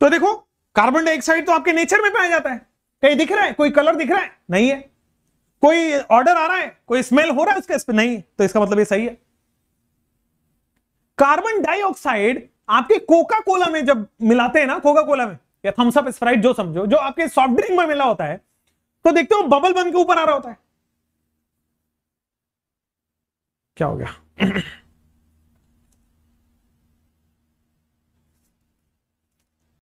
तो देखो carbon dioxide तो आपके नेचर में पाया जाता है कहीं दिख रहा है कोई कलर दिख रहा है नहीं है कोई ऑर्डर आ रहा है कोई स्मेल हो रहा है उसके इस नहीं तो इसका मतलब ये सही है कार्बन डाइऑक्साइड आपके कोका कोला में जब मिलाते हैं ना कोका कोला में या थम्सअप स्प्राइट जो समझो जो आपके सॉफ्ट ड्रिंक में मिला होता है तो देखते हो बबल बन के ऊपर आ रहा होता है क्या हो गया